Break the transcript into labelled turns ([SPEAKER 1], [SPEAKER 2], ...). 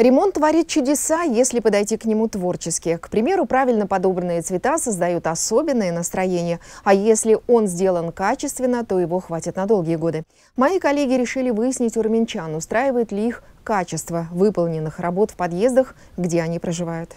[SPEAKER 1] Ремонт творит чудеса, если подойти к нему творчески. К примеру, правильно подобранные цвета создают особенное настроение, а если он сделан качественно, то его хватит на долгие годы. Мои коллеги решили выяснить у армянчан, устраивает ли их качество выполненных работ в подъездах, где они проживают.